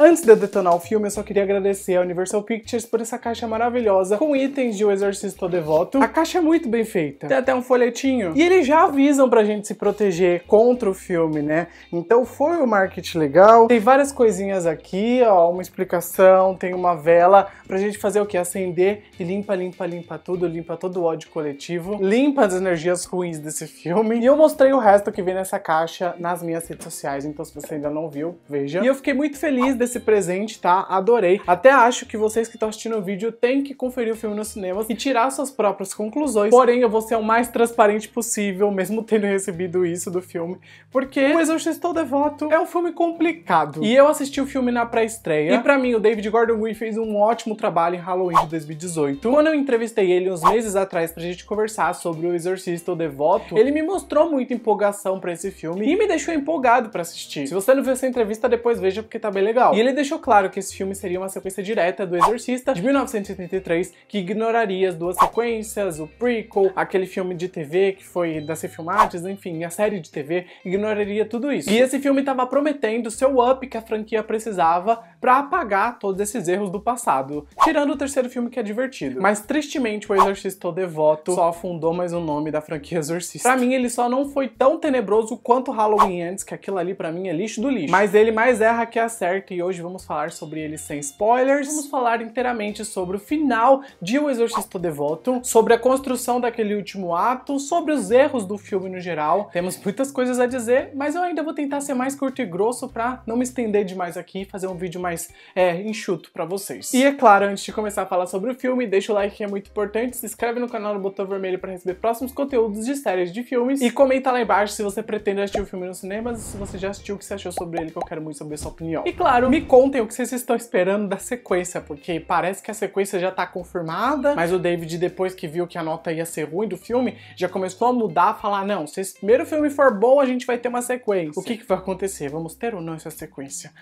Antes de eu detonar o filme, eu só queria agradecer a Universal Pictures por essa caixa maravilhosa com itens de O Exorcista Devoto. A caixa é muito bem feita. Tem até um folhetinho. E eles já avisam pra gente se proteger contra o filme, né? Então foi um marketing legal. Tem várias coisinhas aqui, ó, uma explicação, tem uma vela pra gente fazer o que? Acender e limpa, limpa, limpa tudo, limpa todo o ódio coletivo, limpa as energias ruins desse filme. E eu mostrei o resto que vem nessa caixa nas minhas redes sociais, então se você ainda não viu, veja. E eu fiquei muito feliz desse esse presente, tá? Adorei. Até acho que vocês que estão assistindo o vídeo têm que conferir o filme nos cinemas e tirar suas próprias conclusões. Porém, eu vou ser o mais transparente possível, mesmo tendo recebido isso do filme, porque O Exorcista Devoto é um filme complicado. E eu assisti o filme na pré-estreia, e para mim o David Gordon Green fez um ótimo trabalho em Halloween de 2018. Quando eu entrevistei ele uns meses atrás pra gente conversar sobre O Exorcista Devoto, ele me mostrou muita empolgação para esse filme e me deixou empolgado para assistir. Se você não viu essa entrevista, depois veja porque tá bem legal. E ele deixou claro que esse filme seria uma sequência direta do Exorcista de 1983, que ignoraria as duas sequências, o prequel, aquele filme de TV que foi da filmagens, enfim, a série de TV, ignoraria tudo isso. E esse filme estava prometendo o seu up que a franquia precisava para apagar todos esses erros do passado, tirando o terceiro filme que é divertido. Mas tristemente o Exorcista Devoto só afundou mais o nome da franquia Exorcista. Pra mim ele só não foi tão tenebroso quanto Halloween antes, que aquilo ali pra mim é lixo do lixo. Mas ele mais erra que acerta e hoje vamos falar sobre ele sem spoilers. Vamos falar inteiramente sobre o final de O Exorcista Devoto, sobre a construção daquele último ato, sobre os erros do filme no geral. Temos muitas coisas a dizer, mas eu ainda vou tentar ser mais curto e grosso pra não me estender demais aqui e fazer um vídeo mais mais é, enxuto para vocês. E é claro, antes de começar a falar sobre o filme, deixa o like que é muito importante, se inscreve no canal no botão vermelho para receber próximos conteúdos de séries de filmes e comenta lá embaixo se você pretende assistir o filme nos cinemas e se você já assistiu, o que você achou sobre ele, que eu quero muito saber sua opinião. E claro, me contem o que vocês estão esperando da sequência, porque parece que a sequência já tá confirmada, mas o David, depois que viu que a nota ia ser ruim do filme, já começou a mudar, a falar, não, se esse primeiro filme for bom, a gente vai ter uma sequência. O que, que vai acontecer? Vamos ter ou não essa sequência?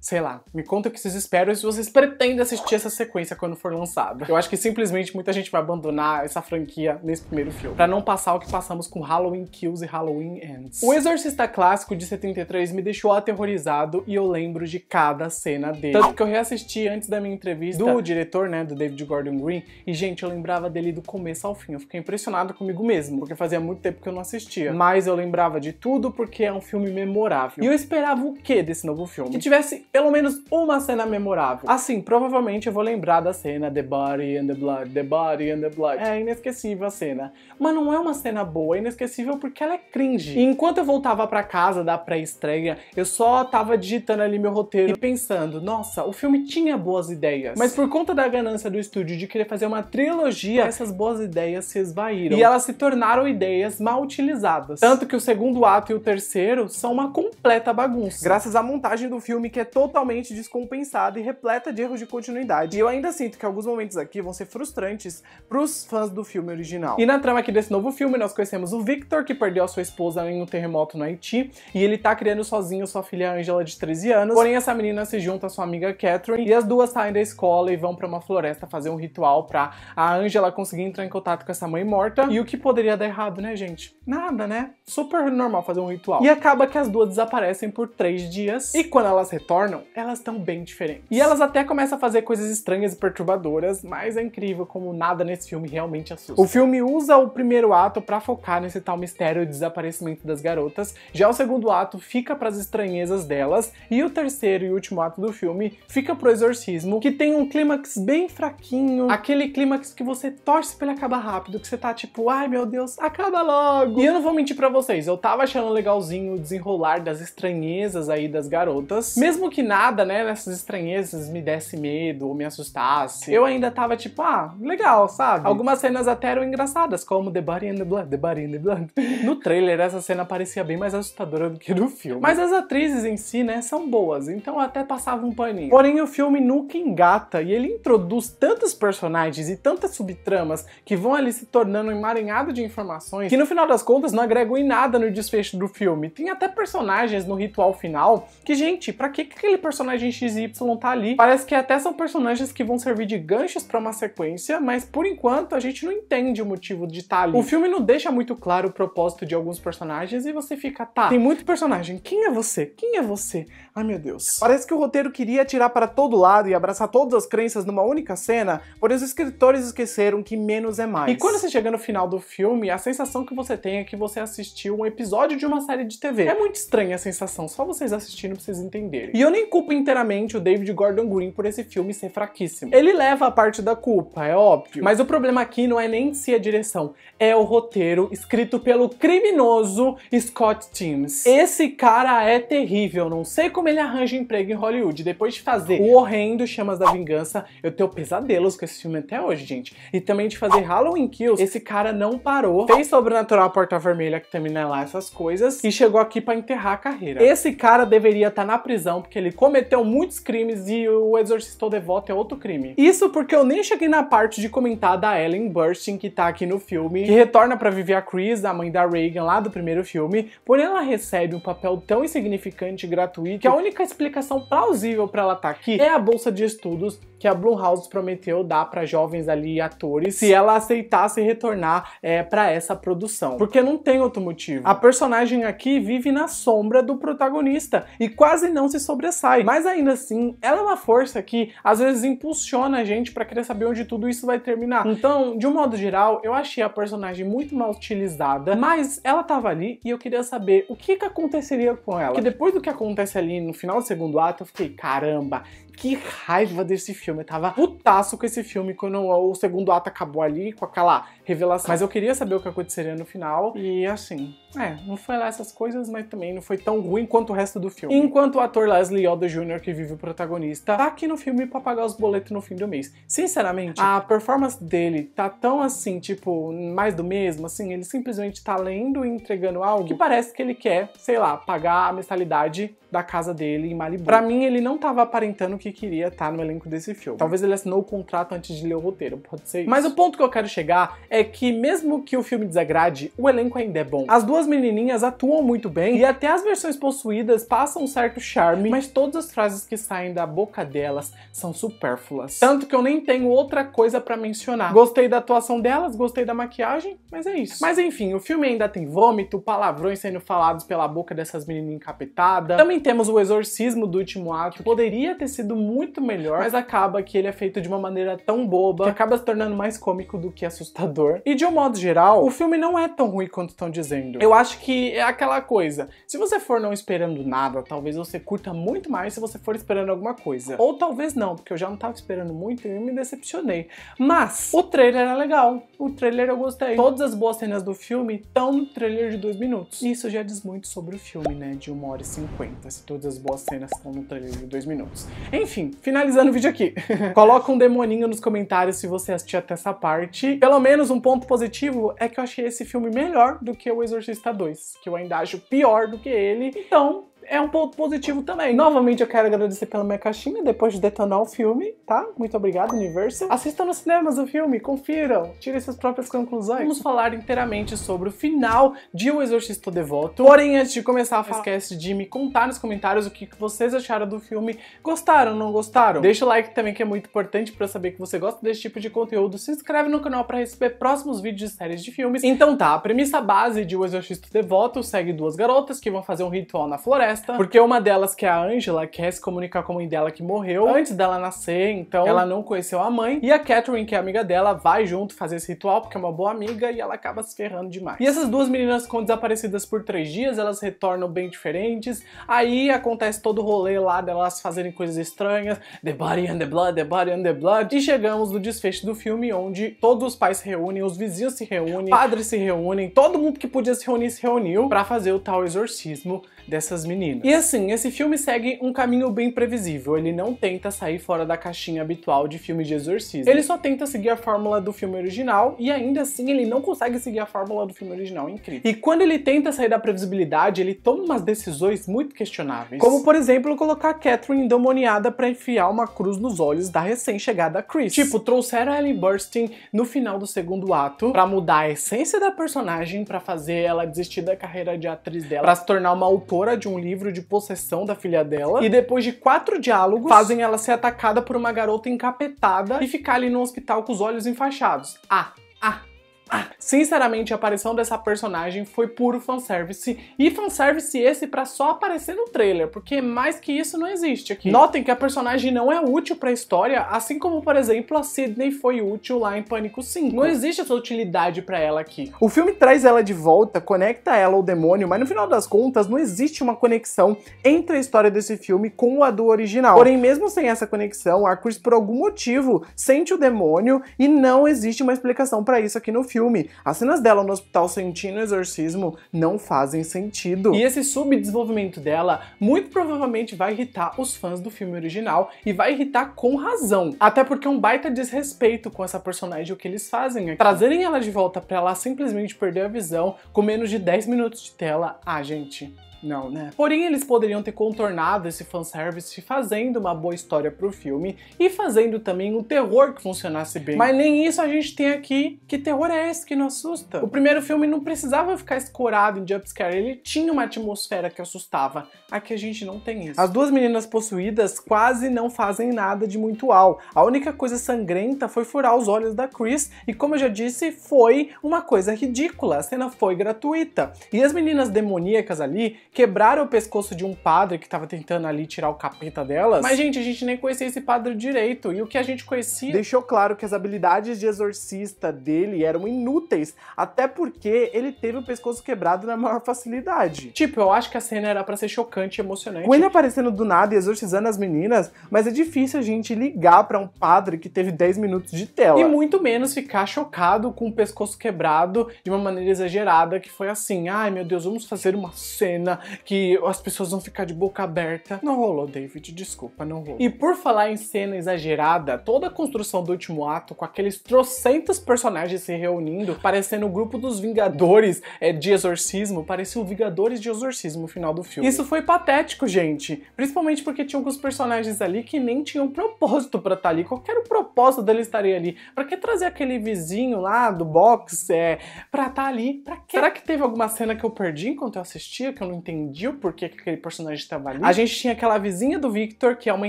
sei lá, me conta o que vocês esperam e se vocês pretendem assistir essa sequência quando for lançada. Eu acho que simplesmente muita gente vai abandonar essa franquia nesse primeiro filme, para não passar o que passamos com Halloween Kills e Halloween Ends. O Exorcista clássico de 73 me deixou aterrorizado e eu lembro de cada cena dele. Tanto que eu reassisti antes da minha entrevista do diretor, né, do David Gordon Green, e gente, eu lembrava dele do começo ao fim. Eu fiquei impressionado comigo mesmo, porque fazia muito tempo que eu não assistia. Mas eu lembrava de tudo porque é um filme memorável. E eu esperava o que desse novo filme? Que tivesse pelo menos uma cena memorável. Assim, provavelmente eu vou lembrar da cena The Body and the Blood, The Body and the Blood. É inesquecível a cena. Mas não é uma cena boa, é inesquecível porque ela é cringe. E enquanto eu voltava para casa da pré-estreia, eu só tava digitando ali meu roteiro e pensando, nossa, o filme tinha boas ideias. Mas por conta da ganância do estúdio de querer fazer uma trilogia, essas boas ideias se esvaíram. E elas se tornaram ideias mal utilizadas. Tanto que o segundo ato e o terceiro são uma completa bagunça. Graças à montagem do filme que é todo totalmente descompensada e repleta de erros de continuidade. E eu ainda sinto que alguns momentos aqui vão ser frustrantes pros fãs do filme original. E na trama aqui desse novo filme, nós conhecemos o Victor, que perdeu a sua esposa em um terremoto no Haiti, e ele tá criando sozinho sua filha Angela de 13 anos. Porém, essa menina se junta à sua amiga Catherine, e as duas saem da escola e vão para uma floresta fazer um ritual pra a Angela conseguir entrar em contato com essa mãe morta. E o que poderia dar errado, né, gente? Nada, né? Super normal fazer um ritual. E acaba que as duas desaparecem por três dias, e quando elas retornam, retornam, ah, elas estão bem diferentes. E elas até começam a fazer coisas estranhas e perturbadoras, mas é incrível como nada nesse filme realmente assusta. O filme usa o primeiro ato para focar nesse tal mistério de desaparecimento das garotas, já o segundo ato fica para as estranhezas delas, e o terceiro e último ato do filme fica pro exorcismo, que tem um clímax bem fraquinho, aquele clímax que você torce pra ele acabar rápido, que você tá tipo, ai meu Deus, acaba logo! E eu não vou mentir para vocês, eu tava achando legalzinho o desenrolar das estranhezas aí das garotas, mesmo que que nada, né, dessas estranhezas me desse medo ou me assustasse. Eu ainda tava tipo, ah, legal, sabe? Algumas cenas até eram engraçadas, como The Body and the Blood, The Body and the Blood. No trailer, essa cena parecia bem mais assustadora do que no filme. Mas as atrizes em si, né, são boas, então até passava um paninho. Porém, o filme nunca engata e ele introduz tantos personagens e tantas subtramas que vão ali se tornando um emaranhado de informações que no final das contas não agregam em nada no desfecho do filme. Tem até personagens no ritual final que, gente, pra que aquele personagem XY tá ali. Parece que até são personagens que vão servir de ganchos para uma sequência, mas por enquanto a gente não entende o motivo de estar tá ali. O filme não deixa muito claro o propósito de alguns personagens e você fica, tá, tem muito personagem, quem é você? Quem é você? Ai meu Deus. Parece que o roteiro queria tirar para todo lado e abraçar todas as crenças numa única cena, porém os escritores esqueceram que menos é mais. E quando você chega no final do filme, a sensação que você tem é que você assistiu um episódio de uma série de TV. É muito estranha a sensação, só vocês assistindo pra vocês entenderem. E eu nem culpo inteiramente o David Gordon Green por esse filme ser fraquíssimo. Ele leva a parte da culpa, é óbvio. Mas o problema aqui não é nem se si a direção, é o roteiro escrito pelo criminoso Scott Timms. Esse cara é terrível, não sei como ele arranja emprego em Hollywood. Depois de fazer o horrendo Chamas da Vingança, eu tenho pesadelos com esse filme até hoje, gente. E também de fazer Halloween Kills, esse cara não parou. Fez Sobrenatural Porta Vermelha, que também não é lá essas coisas, e chegou aqui para enterrar a carreira. Esse cara deveria estar tá na prisão porque ele ele cometeu muitos crimes e o Exorcista Devoto é outro crime. Isso porque eu nem cheguei na parte de comentar da Ellen Burstyn, que tá aqui no filme, que retorna para viver a Chris, a mãe da Reagan lá do primeiro filme, porém ela recebe um papel tão insignificante e gratuito que a única explicação plausível para ela estar tá aqui é a bolsa de estudos que a Blumhouse prometeu dar para jovens ali atores se ela aceitasse retornar é, para essa produção. Porque não tem outro motivo. A personagem aqui vive na sombra do protagonista e quase não se sobressai sai. Mas ainda assim, ela é uma força que às vezes impulsiona a gente para querer saber onde tudo isso vai terminar. Então, de um modo geral, eu achei a personagem muito mal utilizada, mas ela tava ali e eu queria saber o que que aconteceria com ela. Que depois do que acontece ali no final do segundo ato, eu fiquei, caramba, que raiva desse filme. Eu tava putaço com esse filme quando o segundo ato acabou ali, com aquela revelação. Mas eu queria saber o que aconteceria no final. E assim, é, não foi lá essas coisas, mas também não foi tão ruim quanto o resto do filme. Enquanto o ator Leslie Odom Jr., que vive o protagonista, tá aqui no filme pra pagar os boletos no fim do mês. Sinceramente, a performance dele tá tão assim, tipo, mais do mesmo, assim, ele simplesmente tá lendo e entregando algo que parece que ele quer, sei lá, pagar a mensalidade da casa dele em Malibu. Pra mim, ele não tava aparentando que que queria estar no elenco desse filme. Talvez ele assinou o contrato antes de ler o roteiro, pode ser isso. Mas o ponto que eu quero chegar é que, mesmo que o filme desagrade, o elenco ainda é bom. As duas menininhas atuam muito bem e até as versões possuídas passam um certo charme, mas todas as frases que saem da boca delas são supérfluas. Tanto que eu nem tenho outra coisa para mencionar. Gostei da atuação delas, gostei da maquiagem, mas é isso. Mas enfim, o filme ainda tem vômito, palavrões sendo falados pela boca dessas menininhas encapetadas. Também temos o exorcismo do último ato, que poderia ter sido muito melhor, mas acaba que ele é feito de uma maneira tão boba que acaba se tornando mais cômico do que assustador. E de um modo geral, o filme não é tão ruim quanto estão dizendo. Eu acho que é aquela coisa. Se você for não esperando nada, talvez você curta muito mais se você for esperando alguma coisa. Ou talvez não, porque eu já não tava esperando muito e me decepcionei. Mas o trailer é legal. O trailer eu gostei. Todas as boas cenas do filme estão no trailer de dois minutos. Isso já diz muito sobre o filme, né? De 1 hora e 50. Se todas as boas cenas estão no trailer de dois minutos. Enfim, finalizando o vídeo aqui. Coloca um demoninho nos comentários se você assistiu até essa parte. Pelo menos um ponto positivo é que eu achei esse filme melhor do que O Exorcista 2, que eu ainda acho pior do que ele. Então, é um ponto positivo também. Novamente eu quero agradecer pela minha caixinha depois de detonar o filme, tá? Muito obrigado, Universal. Assistam nos cinemas o filme, confiram, tirem suas próprias conclusões. Vamos falar inteiramente sobre o final de O Exorcista Devoto. Porém, antes de começar, não esquece de me contar nos comentários o que vocês acharam do filme. Gostaram, não gostaram? Deixa o like também que é muito importante para saber que você gosta desse tipo de conteúdo. Se inscreve no canal para receber próximos vídeos de séries de filmes. Então tá, a premissa base de O Exorcista Devoto segue duas garotas que vão fazer um ritual na floresta festa, porque uma delas, que é a Angela, quer se comunicar com a mãe dela que morreu antes dela nascer, então ela não conheceu a mãe. E a Catherine, que é amiga dela, vai junto fazer esse ritual, porque é uma boa amiga e ela acaba se ferrando demais. E essas duas meninas com desaparecidas por três dias, elas retornam bem diferentes. Aí acontece todo o rolê lá delas fazerem coisas estranhas, The Body and the Blood, The Body and the Blood. E chegamos no desfecho do filme, onde todos os pais se reúnem, os vizinhos se reúnem, padres se reúnem, todo mundo que podia se reunir se reuniu para fazer o tal exorcismo dessas meninas. E assim, esse filme segue um caminho bem previsível, ele não tenta sair fora da caixinha habitual de filme de exorcismo. Ele só tenta seguir a fórmula do filme original e ainda assim ele não consegue seguir a fórmula do filme original, é incrível. E quando ele tenta sair da previsibilidade, ele toma umas decisões muito questionáveis. Como por exemplo, colocar Catherine endemoniada para enfiar uma cruz nos olhos da recém-chegada Chris. Tipo, trouxeram a Ellen Burstyn no final do segundo ato para mudar a essência da personagem, para fazer ela desistir da carreira de atriz dela, para se tornar uma autora autora de um livro de possessão da filha dela. E depois de quatro diálogos, fazem ela ser atacada por uma garota encapetada e ficar ali no hospital com os olhos enfaixados. Ah, ah, ah, sinceramente, a aparição dessa personagem foi puro fanservice. E fanservice esse para só aparecer no trailer, porque mais que isso não existe aqui. Notem que a personagem não é útil para a história, assim como, por exemplo, a Sidney foi útil lá em Pânico 5. Não existe essa utilidade para ela aqui. O filme traz ela de volta, conecta ela ao demônio, mas no final das contas não existe uma conexão entre a história desse filme com a do original. Porém, mesmo sem essa conexão, a Chris, por algum motivo, sente o demônio e não existe uma explicação para isso aqui no filme filme. As cenas dela no hospital sentindo exorcismo não fazem sentido. E esse subdesenvolvimento dela muito provavelmente vai irritar os fãs do filme original e vai irritar com razão. Até porque é um baita desrespeito com essa personagem o que eles fazem. Aqui. Trazerem ela de volta pra ela simplesmente perder a visão com menos de 10 minutos de tela, ah, gente. Não, né? Porém, eles poderiam ter contornado esse fanservice fazendo uma boa história pro filme e fazendo também o um terror que funcionasse bem. Mas nem isso a gente tem aqui. Que terror é esse que não assusta? O primeiro filme não precisava ficar escorado em jumpscare, ele tinha uma atmosfera que assustava. Aqui a gente não tem isso. As duas meninas possuídas quase não fazem nada de muito al. A única coisa sangrenta foi furar os olhos da Chris e, como eu já disse, foi uma coisa ridícula. A cena foi gratuita. E as meninas demoníacas ali quebraram o pescoço de um padre que tava tentando ali tirar o capeta delas. Mas, gente, a gente nem conhecia esse padre direito. E o que a gente conhecia. Deixou claro que as habilidades de exorcista dele eram inúteis, até porque ele teve o pescoço quebrado na maior facilidade. Tipo, eu acho que a cena era para ser chocante e emocionante. Com ele aparecendo do nada e exorcizando as meninas, mas é difícil a gente ligar para um padre que teve 10 minutos de tela. E muito menos ficar chocado com o pescoço quebrado de uma maneira exagerada, que foi assim: ai meu Deus, vamos fazer uma cena que as pessoas vão ficar de boca aberta. Não rolou, David, desculpa, não rolou. E por falar em cena exagerada, toda a construção do último ato, com aqueles trocentos personagens se reunindo, parecendo o grupo dos Vingadores é, de Exorcismo, parecia o Vingadores de Exorcismo no final do filme. Isso foi patético, gente. Principalmente porque tinha alguns personagens ali que nem tinham propósito para estar tá ali. qual era o propósito dele estarem ali. Pra que trazer aquele vizinho lá do box é, pra estar tá ali? Pra quê? Será que teve alguma cena que eu perdi enquanto eu assistia, que eu não entendi? entendi o porquê que aquele personagem estava ali. A gente tinha aquela vizinha do Victor, que é uma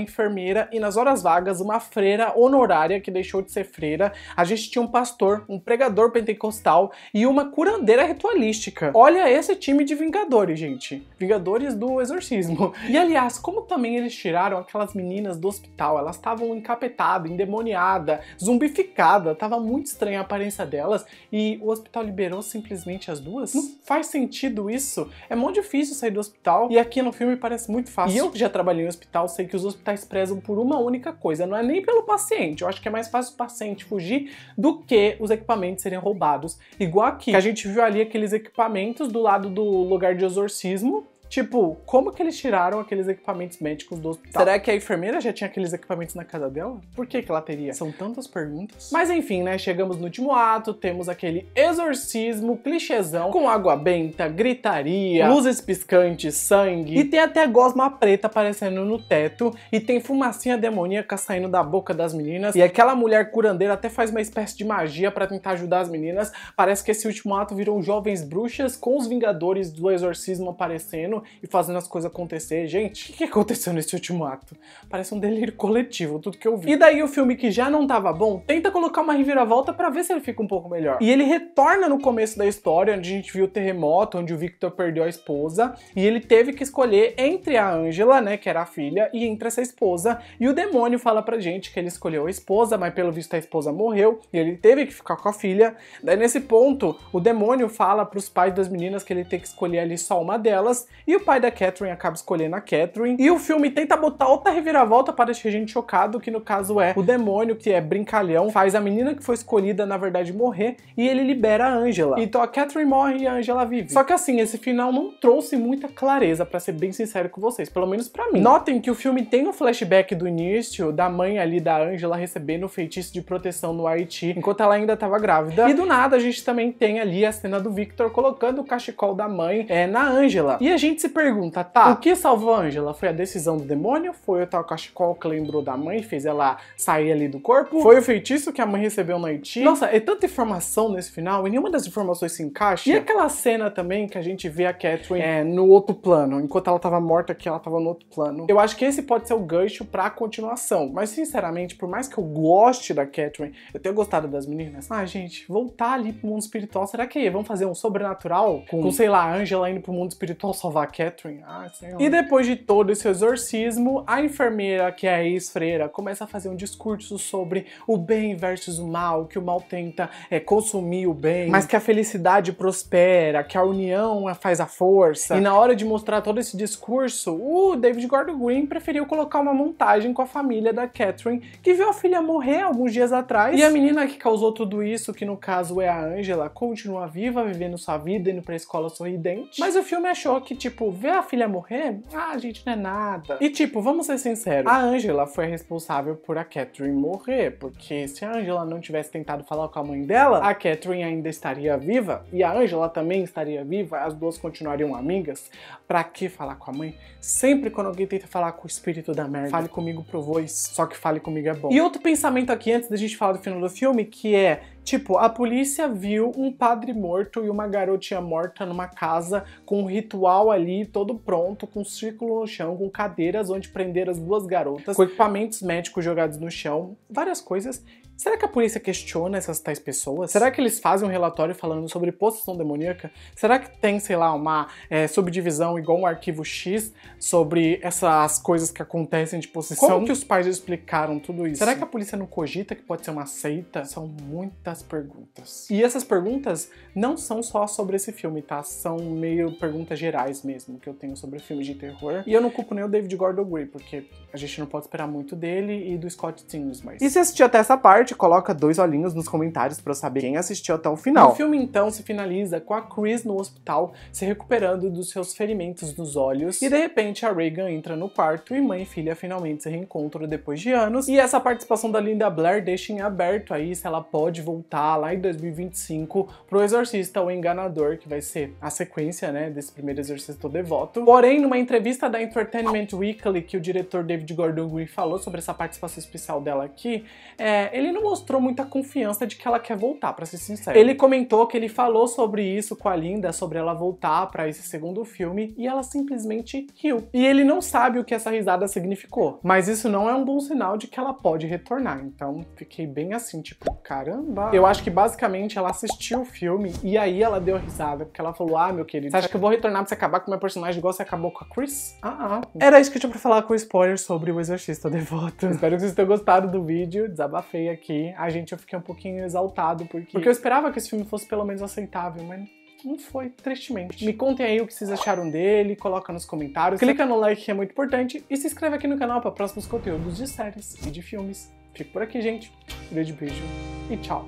enfermeira, e nas horas vagas, uma freira honorária que deixou de ser freira. A gente tinha um pastor, um pregador pentecostal e uma curandeira ritualística. Olha esse time de Vingadores, gente. Vingadores do exorcismo. E aliás, como também eles tiraram aquelas meninas do hospital, elas estavam encapetadas, endemoniadas, zumbificadas, tava muito estranha a aparência delas e o hospital liberou simplesmente as duas? Não faz sentido isso. É muito difícil sair do hospital. E aqui no filme parece muito fácil. E eu que já trabalhei em hospital sei que os hospitais prezam por uma única coisa, não é nem pelo paciente. Eu acho que é mais fácil o paciente fugir do que os equipamentos serem roubados. Igual aqui, que a gente viu ali aqueles equipamentos do lado do lugar de exorcismo Tipo, como que eles tiraram aqueles equipamentos médicos do hospital? Será que a enfermeira já tinha aqueles equipamentos na casa dela? Por que, que ela teria? São tantas perguntas. Mas enfim, né? Chegamos no último ato, temos aquele exorcismo clichêzão com água benta, gritaria, ah. luzes piscantes, sangue. E tem até gosma preta aparecendo no teto. E tem fumacinha demoníaca saindo da boca das meninas. E aquela mulher curandeira até faz uma espécie de magia para tentar ajudar as meninas. Parece que esse último ato virou jovens bruxas com os Vingadores do Exorcismo aparecendo fazendo e fazendo as coisas acontecer. Gente, o que aconteceu nesse último ato? Parece um delírio coletivo, tudo que eu vi. E daí o filme que já não tava bom, tenta colocar uma reviravolta para ver se ele fica um pouco melhor. E ele retorna no começo da história, onde a gente viu o terremoto, onde o Victor perdeu a esposa, e ele teve que escolher entre a Angela, né, que era a filha, e entre essa esposa. E o demônio fala pra gente que ele escolheu a esposa, mas pelo visto a esposa morreu, e ele teve que ficar com a filha. Daí nesse ponto, o demônio fala pros pais das meninas que ele tem que escolher ali só uma delas, e o pai da Catherine acaba escolhendo a Catherine. E o filme tenta botar outra reviravolta para deixar a gente chocado, que no caso é o demônio, que é brincalhão, faz a menina que foi escolhida, na verdade, morrer, e ele libera a Angela. Então a Catherine morre e a Angela vive. Só que assim, esse final não trouxe muita clareza, para ser bem sincero com vocês, pelo menos para mim. Notem que o filme tem um flashback do início, da mãe ali da Angela recebendo o feitiço de proteção no Haiti, enquanto ela ainda estava grávida. E do nada a gente também tem ali a cena do Victor colocando o cachecol da mãe é, na Angela. E a gente gente se pergunta, tá, o que salvou a Angela? Foi a decisão do demônio? Foi o tal cachecol que lembrou da mãe e fez ela sair ali do corpo? Foi o feitiço que a mãe recebeu na Haiti? Nossa, é tanta informação nesse final e nenhuma das informações se encaixa. E aquela cena também que a gente vê a Catherine é, no outro plano, enquanto ela tava morta aqui, ela tava no outro plano. Eu acho que esse pode ser o gancho pra continuação, mas sinceramente, por mais que eu goste da Catherine, eu tenho gostado das meninas, ah, gente, voltar ali pro mundo espiritual, será que vão fazer um sobrenatural com, com sei lá, Angela indo pro mundo espiritual salvar Catherine. Ah, é e depois de todo esse exorcismo, a enfermeira, que é a ex-freira, começa a fazer um discurso sobre o bem versus o mal, que o mal tenta é, consumir o bem, mas que a felicidade prospera, que a união é, faz a força. E na hora de mostrar todo esse discurso, o David Gordon Green preferiu colocar uma montagem com a família da Catherine, que viu a filha morrer alguns dias atrás. E a menina que causou tudo isso, que no caso é a Angela, continua viva, vivendo sua vida, indo pra escola sorridente. Mas o filme achou que, tipo, tipo, ver a filha morrer, ah, gente, não é nada. E tipo, vamos ser sinceros, a Angela foi responsável por a Catherine morrer, porque se a Angela não tivesse tentado falar com a mãe dela, a Catherine ainda estaria viva e a Angela também estaria viva, as duas continuariam amigas. Pra que falar com a mãe? Sempre quando alguém tenta falar com o espírito da merda, fale comigo pro voz, só que fale comigo é bom. E outro pensamento aqui antes da gente falar do final do filme, que é Tipo, a polícia viu um padre morto e uma garotinha morta numa casa com um ritual ali todo pronto, com um círculo no chão, com cadeiras onde prender as duas garotas, com equipamentos médicos jogados no chão, várias coisas. Será que a polícia questiona essas tais pessoas? Será que eles fazem um relatório falando sobre possessão demoníaca? Será que tem, sei lá, uma é, subdivisão igual um arquivo X sobre essas coisas que acontecem de possessão? Como que os pais explicaram tudo isso? Será que a polícia não cogita que pode ser uma seita? São muitas perguntas. E essas perguntas não são só sobre esse filme, tá? São meio perguntas gerais mesmo que eu tenho sobre filmes de terror. E eu não culpo nem o David Gordon Green, porque a gente não pode esperar muito dele e do Scott Sims, mas... E se assistir até essa parte, Forte, coloca dois olhinhos nos comentários para eu saber quem assistiu até o final. O filme então se finaliza com a Chris no hospital se recuperando dos seus ferimentos nos olhos e de repente a Reagan entra no quarto e mãe e filha finalmente se reencontram depois de anos. E essa participação da Linda Blair deixa em aberto aí se ela pode voltar lá em 2025 pro Exorcista O Enganador, que vai ser a sequência, né, desse primeiro Exorcista Devoto. Porém, numa entrevista da Entertainment Weekly que o diretor David Gordon Green falou sobre essa participação especial dela aqui, é, ele não não mostrou muita confiança de que ela quer voltar, para ser sincero. Ele comentou que ele falou sobre isso com a Linda, sobre ela voltar para esse segundo filme, e ela simplesmente riu. E ele não sabe o que essa risada significou, mas isso não é um bom sinal de que ela pode retornar. Então fiquei bem assim, tipo, caramba. Eu acho que basicamente ela assistiu o filme e aí ela deu risada, porque ela falou: Ah, meu querido, você acha que eu vou retornar pra você acabar com o meu personagem igual você acabou com a Chris? Ah, ah. Era isso que eu tinha pra falar com o spoiler sobre o Exorcista Devoto. Espero que vocês tenham gostado do vídeo, desabafei aqui aqui, a gente eu fiquei um pouquinho exaltado, porque, porque eu esperava que esse filme fosse pelo menos aceitável, mas não foi, tristemente. Me contem aí o que vocês acharam dele, coloca nos comentários, clica no like que é muito importante e se inscreve aqui no canal para próximos conteúdos de séries e de filmes. Fico por aqui, gente. Um grande beijo e tchau!